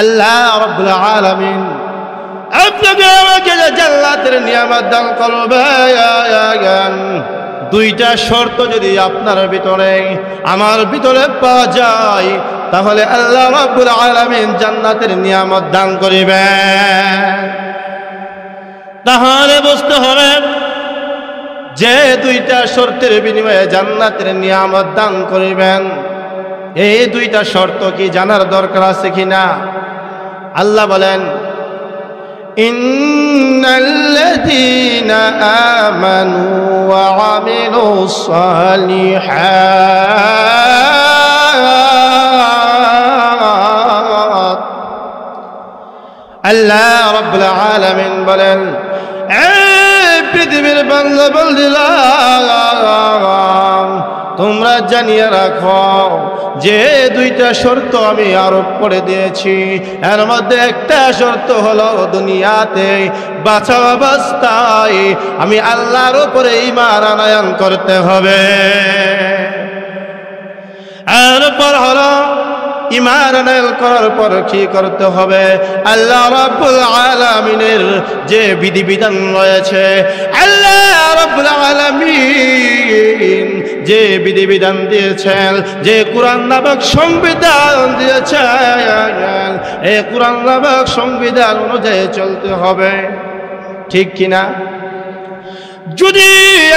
আল্লাহ রব্বুল আলামিন আপনাকে আমাকে জান্নাতের নিয়ামত দান করবেন দুইটা শর্ত যদি আপনার ভিতরে আমার ভিতরে পাওয়া যায় তাহলে আল্লাহ রব্বুল আলামিন জান্নাতের নিয়ামত দান করিবেন তাহলে বুঝতে হবে যে দুইটা শর্তের বিনিময়ে জান্নাতের নিয়ামত দান করিবেন এই দুইটা শর্ত কি জানার দরকার আছে কি না আল্লাহ বলেন ইন্নাল্লাযীনা আমানু ওয়া আমিলুস সালিহাত আল্লাহ রাব্বুল আলামিন বলেন এই পৃথিবীর বল বলদিলা তোমরা জানিয়ে রাখো যে দুইটা শর্ত আমি আরোপ করে দিয়েছি এর মধ্যে একটা শর্ত হলো দুনিয়াতে বাঁচা অবস্থায় আমি আল্লাহর উপরে ইমার আনায়ন করতে হবে এরপর হলো ইমার আনায়ন করার পর কি করতে হবে আল্লাহ রাব্বুল আলামিনের যে বিধিবিধান রয়েছে আল্লাহ যে বিধিবিধান দিয়েছেন যে কোরআন নামক সংবিধান দিয়েছেন এ কোরআন নামক সংবিধান অনুযায়ী চলতে হবে ঠিক কিনা যদি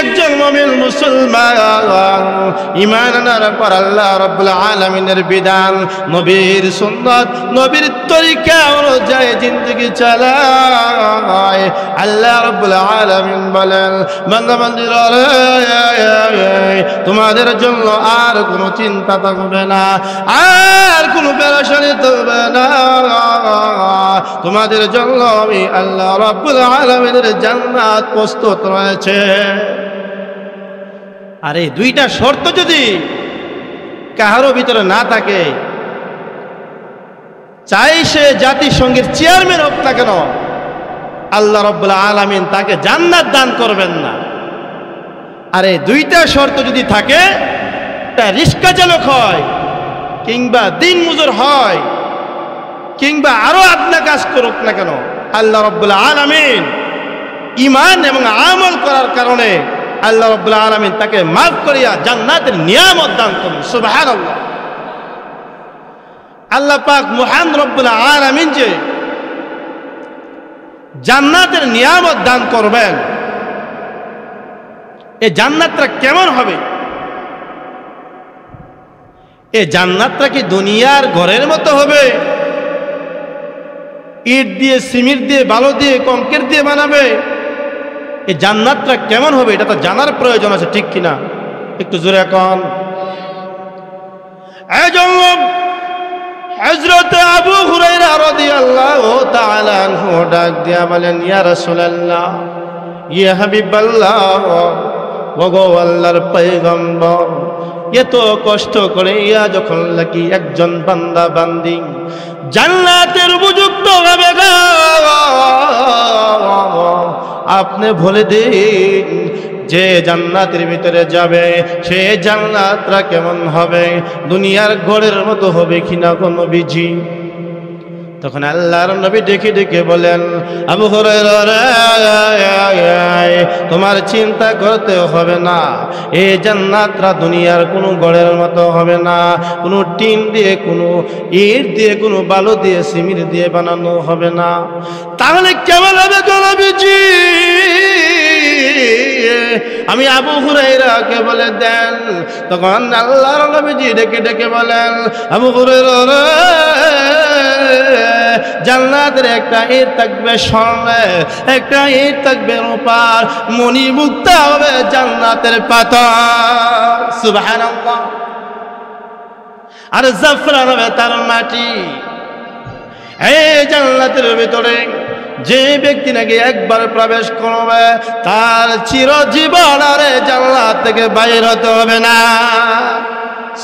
একজন মমিন মুসলমান ইমান আনার পর আল্লাহ রব্বুল আলমিনের বিধান নবীর সুন্দর নবীর তরিকা অনুযায়ী জিন্দগি চালায় আল্লাহ রব্বুল আলমিন বলেন বন্ধ মন্দির তোমাদের জন্য আর কোনো চিন্তা থাকবে না আর কোনো পেরেশানি থাকবে না তোমাদের জন্য আমি আল্লাহ রব্বুল আলমিনের জান্নাত প্রস্তুত রয়েছে করেছে আর এই দুইটা শর্ত যদি কাহারও ভিতরে না থাকে চাই সে জাতিসংঘের চেয়ারম্যান হোক না কেন আল্লাহ রব্বুল্লা আলমিন তাকে জান্নাত দান করবেন না আর এই দুইটা শর্ত যদি থাকে তা রিক্সা হয় কিংবা দিন মুজুর হয় কিংবা আরও আপনা কাজ করুক না কেন আল্লাহ রব্বুল্লা আলমিন ইমান এবং আমল করার কারণে আল্লাহ রব্লা আলমিন তাকে মাফ করিয়া জান্নাতের নিয়ামত দান করুন সুবাহ আল্লাহ আল্লাহ পাক মহান রব্বুল্লা আলমিন যে জান্নাতের নিয়ামত দান করবেন এ জান্নাতটা কেমন হবে এ জান্নাতটা কি দুনিয়ার ঘরের মতো হবে ইট দিয়ে সিমির দিয়ে বালো দিয়ে কংক্রিট দিয়ে বানাবে এই জান্নাতটা কেমন হবে এটা তো জানার প্রয়োজন আছে ঠিক কিনা একটু জোরে এখন আবু ডাক দিয়া বলেন ইয়া হাবিবাল্লাহ এত কষ্ট করে ইয়া যখন নাকি একজন বান্দা বান্দি জান্নাতের উপযুক্ত ভাবে আপনি ভুলে দিন যে জান্নাতের ভিতরে যাবে সে জান্নাতরা কেমন হবে দুনিয়ার গড়ের মতো হবে কিনা কোনো বিঝি তখন আল্লাহর নবী দেখে দেখে বলেন আবু তোমার চিন্তা করতে হবে না এ জান্নাতরা দুনিয়ার কোনো গড়ের মতো হবে না কোনো টিন দিয়ে কোনো ইট দিয়ে কোনো বালু দিয়ে সিমির দিয়ে বানানো হবে না তাহলে কেমন হবে আমি আবু হুরাইরাকে বলে দেন তখন আল্লাহ নবীজি ডেকে ডেকে বলেন আবু হুরাইরা জান্নাতের একটা ইট থাকবে স্বর্ণে একটা ইট থাকবে রূপার মনি মুক্তা হবে জান্নাতের পাতা সুবহানাল্লাহ আর জাফরান হবে তার মাটি এই জান্নাতের ভিতরে যে ব্যক্তি নাকি একবার প্রবেশ করবে তার চির জীবন আরে জানলা থেকে বাইর হতে হবে না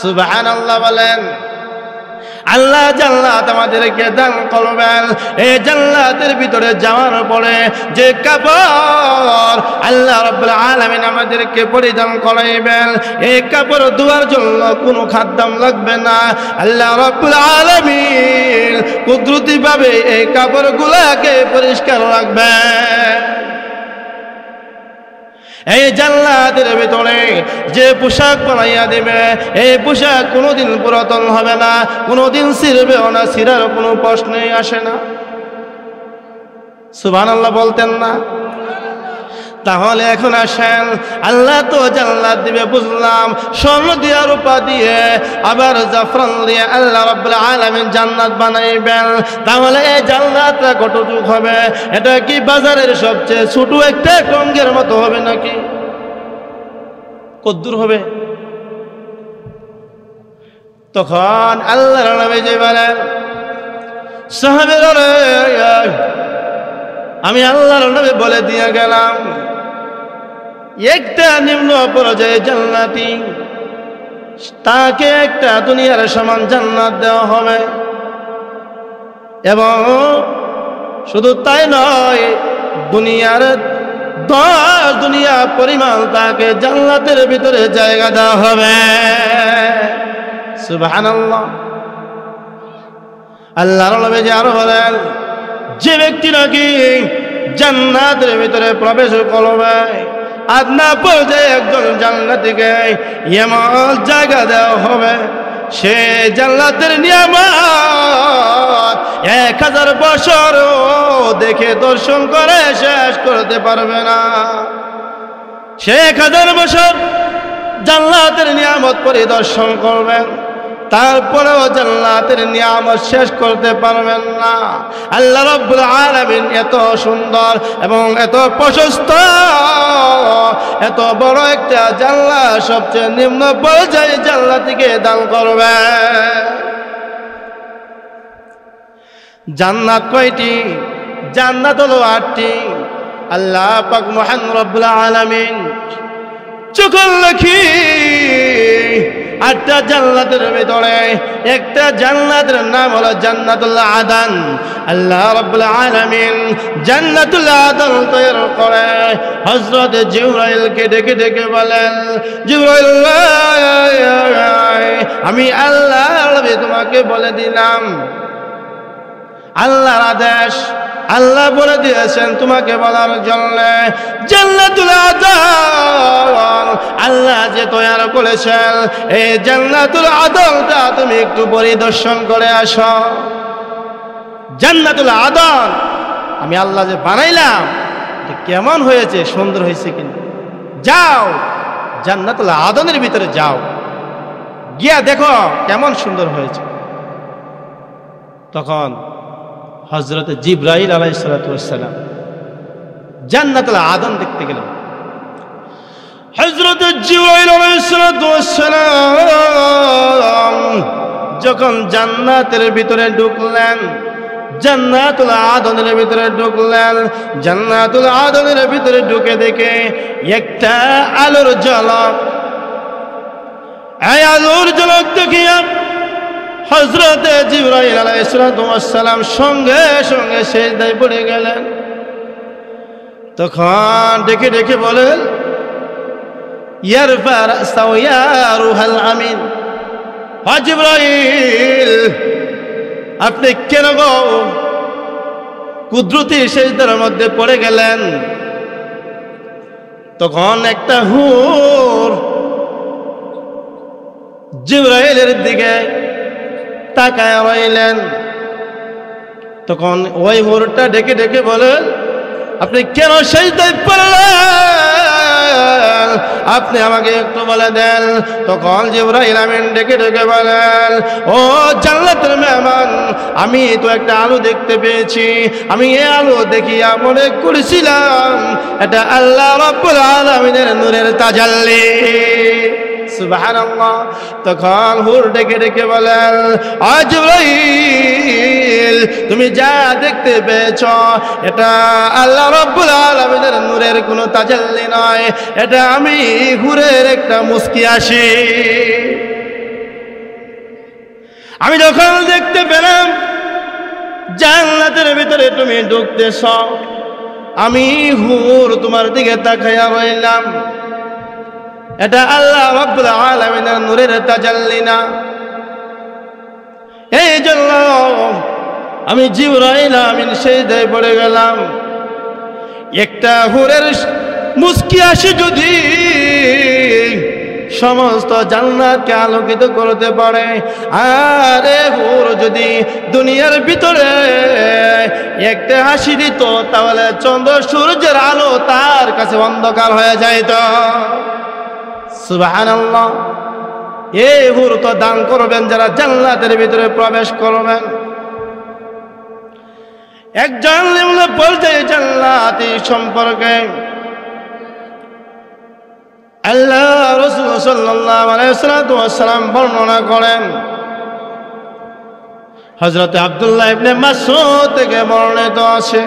সুবহানাল্লাহ বলেন আল্লাহ জাল্লাত আমাদেরকে দান করবেন এই জাল্লাতের ভিতরে যাওয়ার পরে যে কাপড় আল্লাহ রব্বুল আলামিন আমাদেরকে পরিধান করাইবেন এই কাপড় ধোয়ার জন্য কোনো খাদ্যাম লাগবে না আল্লাহ রব্বুল আলামিন কুদরতিভাবে এই কাপড়গুলাকে পরিষ্কার রাখবেন এই জাল্লাতের ভিতরে যে পোশাক বানাইয়া দেবে এই পোশাক কোনোদিন পুরাতন হবে না কোনোদিন ছিঁড়বেও না সিরার কোনো প্রশ্নই আসে না সুবহানাল্লাহ বলতেন না তাহলে এখন আসেন আল্লাহ তো জান্নাত দিবে বুঝলাম স্বর্ণ দিয়া রূপা দিয়ে আবার জাফরান দিয়ে আল্লাহ রাব্বুল আলামিন জান্নাত বানাইবেন তাহলে এই জান্নাতটা কতটুক হবে এটা কি বাজারের সবচেয়ে ছোট একটা টঙ্গের মতো হবে নাকি কদ্দুর হবে তখন আল্লাহ নবী যে বলেন সাহাবের আমি আল্লাহর নবী বলে দিয়ে গেলাম একটা নিম্ন পর্যায়ে জান্নাতি তাকে একটা দুনিয়ার সমান জান্নাত দেওয়া হবে এবং শুধু তাই নয় দুনিয়ার দশ দুনিয়া পরিমাণ তাকে জান্নাতের ভিতরে জায়গা দেওয়া হবে আল্লাহ আল্লাহর যে আরো বলেন যে ব্যক্তি নাকি জান্নাতের ভিতরে প্রবেশ করবে আদনা পর্যায়ে একজন দিকে এমন জায়গা দেওয়া হবে সে জানলাতের নিয়ম এক হাজার বছর দেখে দর্শন করে শেষ করতে পারবে না সে এক হাজার বছর জানলাতের নিয়ামত পরিদর্শন করবেন তারপরেও জল্লাতের নিয়াম শেষ করতে পারবেন না আল্লাহ রব্বুল আলমিন এত সুন্দর এবং এত প্রশস্ত এত বড় একটা জাল্লা সবচেয়ে নিম্ন পর্যায়ে জাল্লা থেকে দান করবে জান্নাত কয়টি জান্নাত হলো আটটি আল্লাহ পাক মহান রব্বুল আলমিন চোখ লক্ষী আটটা জান্নাতের ভিতরে একটা জান্নাতের নাম হলো জান্নাতুল্লাহ আদান আল্লাহ রাব্বুল আলামিন জান্নাতুল আদান তৈরি করে হযরত জিবরাইলকে ডেকে ডেকে বলেন জিবরাইল আমি আল্লাহ তোমাকে বলে দিলাম আল্লাহর আদেশ আল্লাহ বলে দিয়েছেন তোমাকে বলার জন্য আল্লাহ যে তৈয়ার করেছেন এই জান্নাতুল আদলটা তুমি একটু পরিদর্শন করে আসো জান্নাতুল আদল আমি আল্লাহ যে বানাইলাম কেমন হয়েছে সুন্দর হয়েছে কিনা যাও জান্নাতুল আদনের ভিতরে যাও গিয়া দেখো কেমন সুন্দর হয়েছে তখন হজরত জিব্রাহিল আলাই সালাতাম জান্নাতাল আদম দেখতে গেলেন হজরত জিব্রাহিল আলাই সালাতাম যখন জান্নাতের ভিতরে ঢুকলেন জান্নাতুল আদনের ভিতরে ঢুকলেন জান্নাতুল আদনের ভিতরে ঢুকে দেখে একটা আলোর ঝলক এই আলোর ঝলক দেখিয়া হজরতে জিব্রাহিল আসসালাম সঙ্গে সঙ্গে সেই দায় পড়ে গেলেন তখন ডেকে ডেকে বলেন আমিন হাজিব্রাহিল আপনি কেন গো কুদরতি শেষদের মধ্যে পড়ে গেলেন তখন একটা হুর জিব্রাইলের দিকে তাকায় রইলেন তখন ওই হোরটা ডেকে ডেকে বলেন আপনি কেন সেই পারলেন আপনি আমাকে একটু বলে দেন তখন জিব্রাহিল আমিন ডেকে ডেকে বলেন ও জান্নাতের মেহমান আমি তো একটা আলু দেখতে পেয়েছি আমি এ আলু দেখিয়া মনে করেছিলাম এটা আল্লাহ রব্বুল আলমিনের নূরের তাজাল্লি তখন হুর ডেকে ডেকে বলেন তুমি যা দেখতে পেয়েছ এটা আল্লাহ রব্বুল আলমিনের নূরের কোনো তাজাল্লি নয় এটা আমি হুরের একটা মুস্কি আসি আমি যখন দেখতে পেলাম জানলাতের ভিতরে তুমি ঢুকতেছ আমি হুর তোমার দিকে তাকাইয়া রইলাম এটা আল্লাহ রব্বুল আলামিনের নূরের তাজাল্লি না এই জন্য আমি জিবরাইল আমিন সেজদায় পড়ে গেলাম একটা হুরের মুস্কি আসে যদি সমস্ত জান্নাতকে আলোকিত করতে পারে আরে হুর যদি দুনিয়ার ভিতরে একটা হাসি দিত তাহলে চন্দ্র সূর্যের আলো তার কাছে অন্ধকার হয়ে যাইত সুবহানাল্লাহ এই মুহূর্ত দান করবেন যারা জান্নাতের ভিতরে প্রবেশ করবেন একজন নিম্ন পর্যায়ে জান্নাতি সম্পর্কে আল্লাহ রসুল সাল্লাম বর্ণনা করেন হজরত আবদুল্লাহ ইবনে মাসুদ থেকে বর্ণিত আছে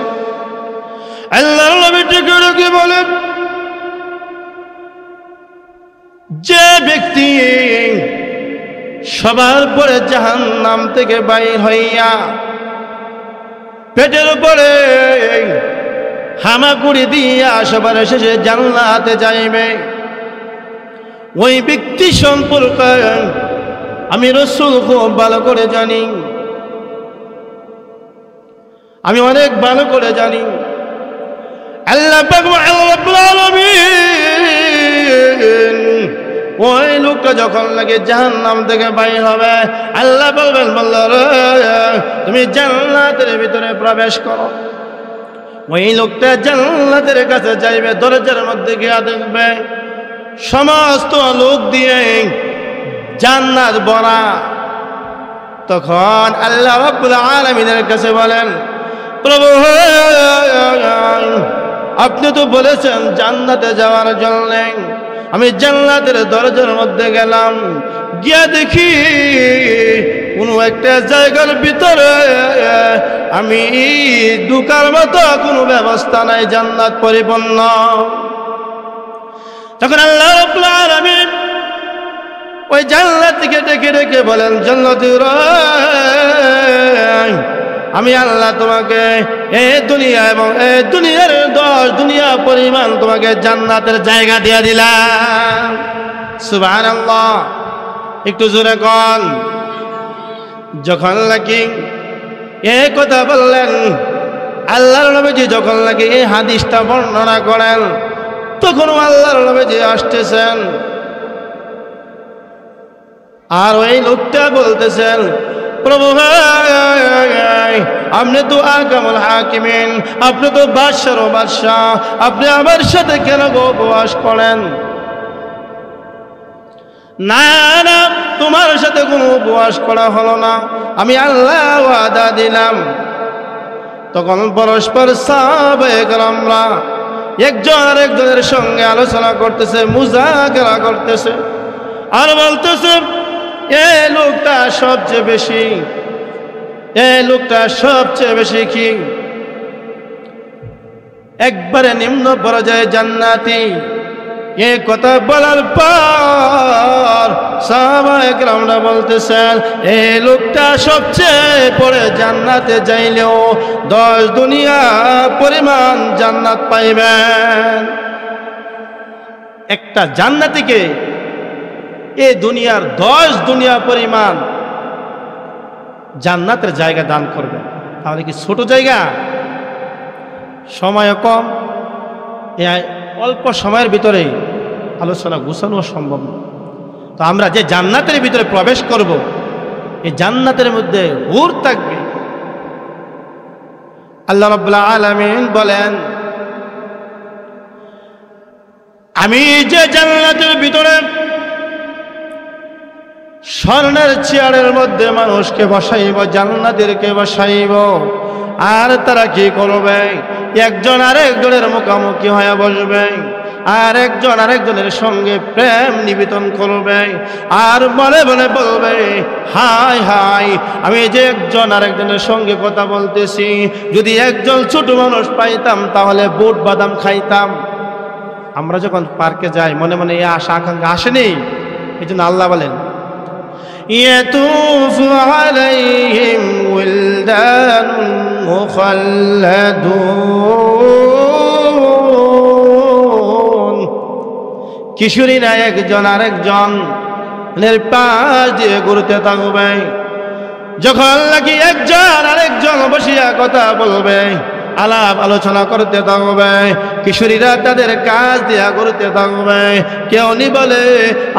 আল্লাহ নবী টিকে বলেন যে ব্যক্তি সবার পরে জাহান নাম থেকে বাইর হইয়া পেটের উপরে হামাকুড়ি দিয়া সবার শেষে জানলাতে যাইবে ওই ব্যক্তি সম্পর্কে আমি রসুল খুব ভালো করে জানি আমি অনেক ভালো করে জানি আল্লাহ আল্লাহ ওই লোকটা যখন নাকি নাম থেকে বাই হবে আল্লাহ বলবেন বললো তুমি জান্নাতের ভিতরে প্রবেশ করো ওই লোকটা জান্নাতের কাছে যাইবে দরজার মধ্যে গিয়া দেখবে সমস্ত লোক দিয়ে জান্নাত বরা তখন আল্লাহ রাব্বুল আলামিনের কাছে বলেন প্রভু আপনি তো বলেছেন জান্নাতে যাওয়ার জন্য আমি জান্নাতের দরজার মধ্যে গেলাম গিয়া দেখি কোনো একটা জায়গার ভিতরে আমি দুকার মতো কোনো ব্যবস্থা নাই জান্নাত পরিপূর্ণ তখন আল্লাহ আমি ওই জান্নাত থেকে ডেকে ডেকে বলেন জান্নাত আমি আল্লাহ তোমাকে এ দুনিয়া এবং এ দুনিয়ার দশ দুনিয়া পরিমাণ তোমাকে জান্নাতের জায়গা দিয়ে দিলাম সুবাহ একটু জোরে কন যখন নাকি এ কথা বললেন আল্লাহর নবীজি যখন নাকি এই হাদিসটা বর্ণনা করেন তখনও আল্লাহর নবীজি আসতেছেন আর ওই লোকটা বলতেছেন প্রভু আপনি তো আগামল হাকিমিন আপনি তো বাদশার ও বাদশাহ আপনি আমার সাথে কেন গো উপবাস করেন না না তোমার সাথে কোনো উপবাস করা হলো না আমি আল্লাহ আদা দিলাম তখন পরস্পর আমরা একজন আর একজনের সঙ্গে আলোচনা করতেছে মুজাকেরা করতেছে আর বলতেছে এ লোকটা সবচেয়ে বেশি এ লোকটা সবচেয়ে বেশি কি একবারে নিম্ন পর্যায়ে জান্নাতি এ কথা বলার পর বলতে স্যার এ লোকটা সবচেয়ে পরে জান্নাতে যাইলেও দশ দুনিয়া পরিমাণ জান্নাত পাইবেন একটা জান্নাতিকে এই দুনিয়ার দশ দুনিয়া পরিমাণ জান্নাতের জায়গা দান করবে তাহলে কি ছোট জায়গা সময় কম এ অল্প সময়ের ভিতরে আলোচনা গুছানো সম্ভব না তো আমরা যে জান্নাতের ভিতরে প্রবেশ করব এই জান্নাতের মধ্যে হুর থাকবে আল্লাহ রবাহ আলমিন বলেন আমি যে জান্নাতের ভিতরে স্বর্ণের চেয়ারের মধ্যে মানুষকে বসাইব জান্নাদেরকে বসাইব আর তারা কি করবে একজন আর একজনের মুখামুখি হয়ে বসবে আর একজন আরেকজনের সঙ্গে প্রেম নিবেদন করবে আর বলে বলে বলবে হাই হাই আমি যে একজন আরেকজনের সঙ্গে কথা বলতেছি যদি একজন ছোট মানুষ পাইতাম তাহলে বুট বাদাম খাইতাম আমরা যখন পার্কে যাই মনে মনে এই আশা আকাঙ্ক্ষা আসেনি এই জন্য আল্লাহ বলেন يطوف عليهم ولدان مخلدون কিশোরীরা একজন আরেকজন পাশ দিয়ে ঘুরতে থাকবে যখন নাকি একজন আরেকজন বসিয়া কথা বলবে আলাপ আলোচনা করতে থাকবে কিশোরীরা তাদের কাজ দেয়া করতে থাকবে কেউ নি বলে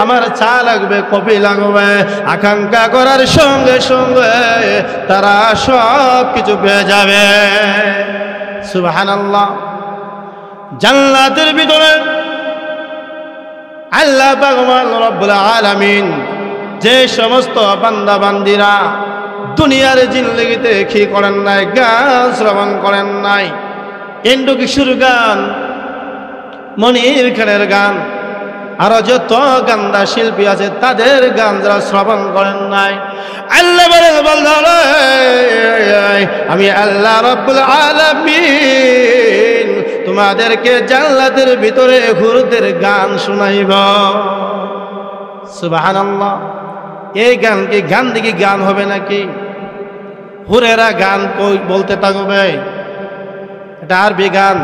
আমার চা লাগবে কপি লাগবে আকাঙ্ক্ষা করার সঙ্গে সঙ্গে তারা সব কিছু পেয়ে যাবে সুবাহান আল্লাহ জান্নাতের ভিতরে আল্লাহ ভগবান রব্বুল আলামিন যে সমস্ত বান্দা বান্দিরা দুনিয়ার জিন্দগিতে কি করেন নাই গান শ্রবণ করেন নাই ইন্দু কিশোর গান মনির খানের গান আরো যত গান্দা শিল্পী আছে তাদের গান যারা শ্রবণ করেন নাই আল্লাহ আমি আল্লাহ রব্বুল আলামিন তোমাদেরকে জান্নাতের ভিতরে হুরুদের গান শুনাইব সুবহানাল্লাহ এই গানকে গান দিকে গান হবে নাকি হুরেরা গান কই বলতে থাকবে এটা আরবি গান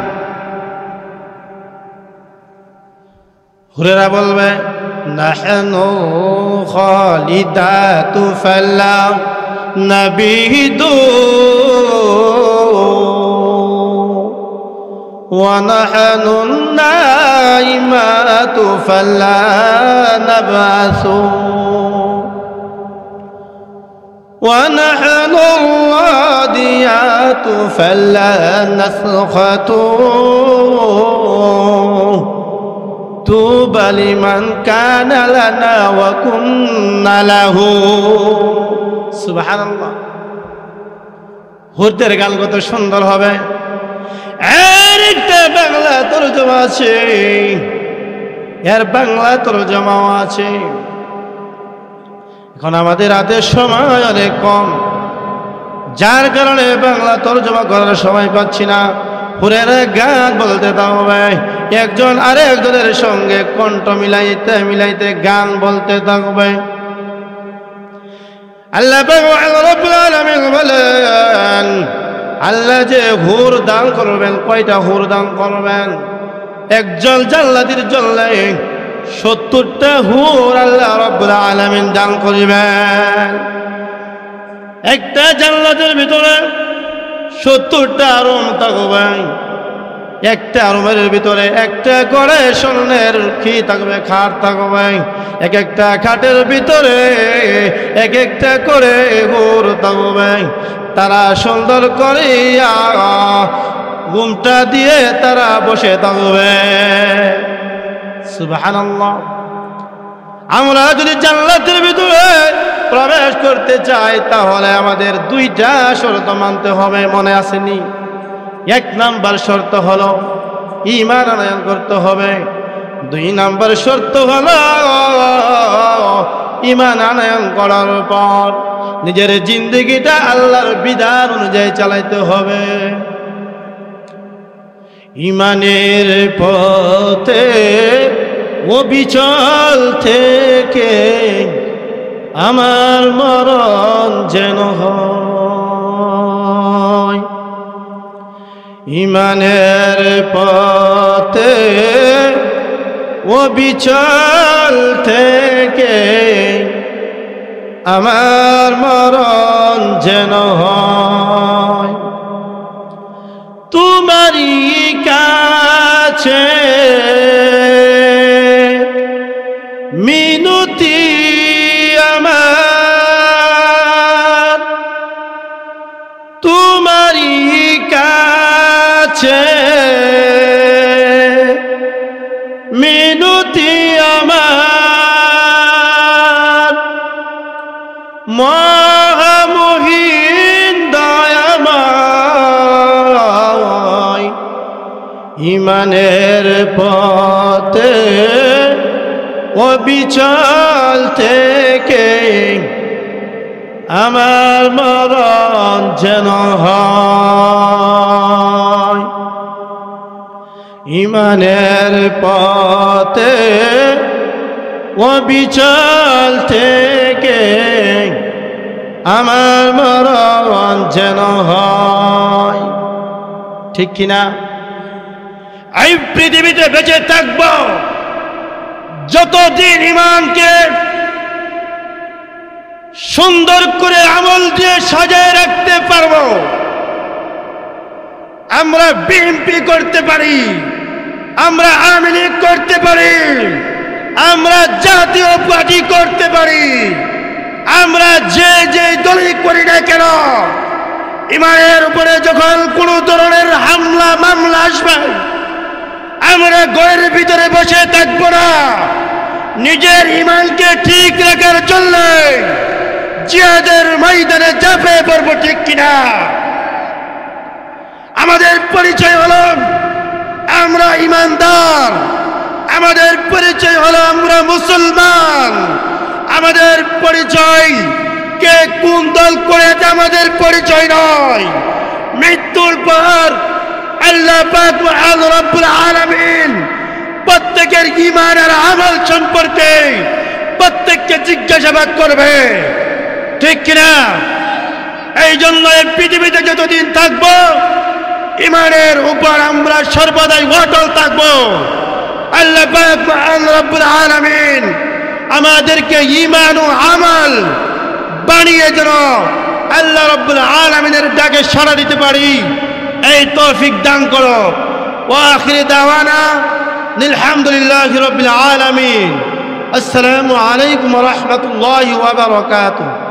হুরেরা বলবে নাহনু খালিদাতু ফাল্লা নাবিদু ونحن الراديات فلا نسخة طوبى لمن كان لنا وكنا له سبحان الله হুরদের গাল কত সুন্দর হবে আর একটা বাংলা তরজমা আছে এর বাংলা তরজমাও আছে এখন আমাদের হাতে সময় অনেক কম যার কারণে বাংলা তর্জমা করার সময় পাচ্ছি না হুরের গান বলতে দাও ভাই একজন আরে একজনের সঙ্গে কণ্ঠ মিলাইতে মিলাইতে গান বলতে ভাই আল্লাহ বলেন আল্লাহ যে হুর দান করবেন কয়টা হুর দান করবেন একজন জাল্লাদির জল্লাই সত্তরটা হুর আল্লাহ রব্বুল আলমিন দান করিবেন একটা জানলাদের ভিতরে সত্তরটা রুম থাকবে একটা রুমের ভিতরে একটা করে স্বর্ণের কি থাকবে খাট থাকবে এক একটা খাটের ভিতরে এক একটা করে হুর থাকবে তারা সুন্দর করিয়া ঘুমটা দিয়ে তারা বসে থাকবে সুবহানাল্লাহ আমরা যদি জান্নাতের ভিতরে প্রবেশ করতে চাই তাহলে আমাদের দুইটা শর্ত মানতে হবে মনে আসেনি এক নাম্বার শর্ত হলো ইমান আনয়ন করতে হবে দুই নাম্বার শর্ত হলো ইমান আনয়ন করার পর নিজের জিন্দগিটা আল্লাহর বিধান অনুযায়ী চালাইতে হবে ইমানের পথে অবিচল থেকে আমার মরণ যেন হয় ইমানের পথে অবিচল থেকে আমার মরণ যেন হয় তোমারই কাছে মিনতি আমার তোমারই কাছে ইমানের পথে অবিচল থেকে আমার মরণ যেন হয় ইমানের পথে অবিচল থেকে আমার মরণ যেন হয় ঠিক কিনা আমি পৃথিবীতে বেঁচে থাকব যতদিন ইমানকে সুন্দর করে আমল দিয়ে সাজায় রাখতে পারব আমরা বিএনপি করতে পারি আমরা আওয়ামী লীগ করতে পারি আমরা জাতীয় পার্টি করতে পারি আমরা যে যে দলই করি না কেন ইমানের উপরে যখন কোনো ধরনের হামলা মামলা আসবে আমরা গয়ের ভিতরে বসে থাকব না নিজের ইমানকে ঠিক রাখার জন্য জিয়াদের ময়দানে চাপে পড়বো ঠিক কিনা আমাদের পরিচয় হল আমরা ইমানদার আমাদের পরিচয় হলো আমরা মুসলমান আমাদের পরিচয় কে কোন দল করে আমাদের পরিচয় নয় মৃত্যুর পর আল্লাহ পাক মহান রব্বুল আলামিন প্রত্যেকের ইমানের আর আমল সম্পর্কে প্রত্যেককে জিজ্ঞাসাবাদ করবে ঠিক কিনা এই জন্য পৃথিবীতে যতদিন থাকব ইমানের উপর আমরা সর্বদাই অটল থাকব আল্লাহ পাক মহান রব্বুল আলামিন আমাদেরকে ইমান ও আমল বানিয়ে যেন আল্লাহ রব্বুল আলমিনের ডাকে সাড়া দিতে পারি اي توفيق دانكرو واخر دعوانا الحمد لله رب العالمين السلام عليكم ورحمه الله وبركاته